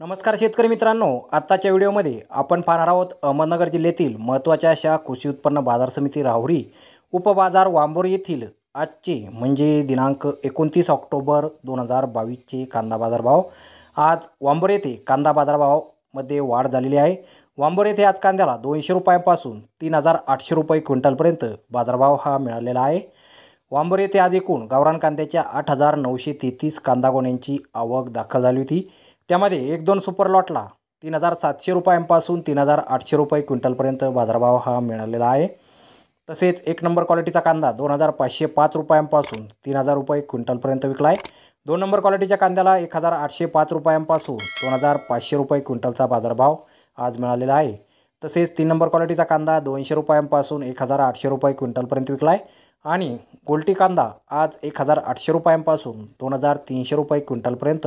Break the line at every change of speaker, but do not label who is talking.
नमस्कार शेतकरी मित्रांनो आत्ताच्या व्हिडिओमध्ये आपण पाहणार आहोत अहमदनगर जिल्ह्यातील महत्त्वाच्या अशा कृषी उत्पन्न बाजार समिती राहुरी उपबाजार वांबोर येथील आजचे म्हणजे दिनांक एकोणतीस ऑक्टोबर दोन हजार बावीसचे कांदा बाजारभाव आज वांबोर येथे कांदा बाजारभावामध्ये वाढ झालेली आहे वांबोर येथे आज कांद्याला दोनशे रुपयांपासून तीन हजार आठशे रुपये क्विंटलपर्यंत बाजारभाव हा मिळालेला आहे वांबोर येथे आज एकूण गावरान कांद्याच्या आठ हजार नऊशे तेहतीस कांदा गोण्यांची आवक दाखल झाली होती त्यामध्ये एक दोन सुपर लॉटला तीन हजार सातशे रुपयांपासून तीन हजार आठशे रुपये क्विंटलपर्यंत बाजारभाव हा मिळालेला आहे तसेच एक नंबर क्वालिटीचा कांदा दोन हजार पाचशे पाच रुपयांपासून तीन हजार रुपये क्विंटलपर्यंत विकला आहे दोन नंबर क्वालिटीच्या कांद्याला एक हजार आठशे पाच रुपयांपासून दोन हजार पाचशे रुपये क्विंटलचा बाजारभाव आज मिळालेला आहे तसेच तीन नंबर क्वालिटीचा कांदा दोनशे रुपयांपासून एक हजार आठशे रुपये क्विंटलपर्यंत विकला आहे आणि गोल्टी कांदा आज एक हजार आठशे रुपयांपासून दोन हजार तीनशे रुपये क्विंटलपर्यंत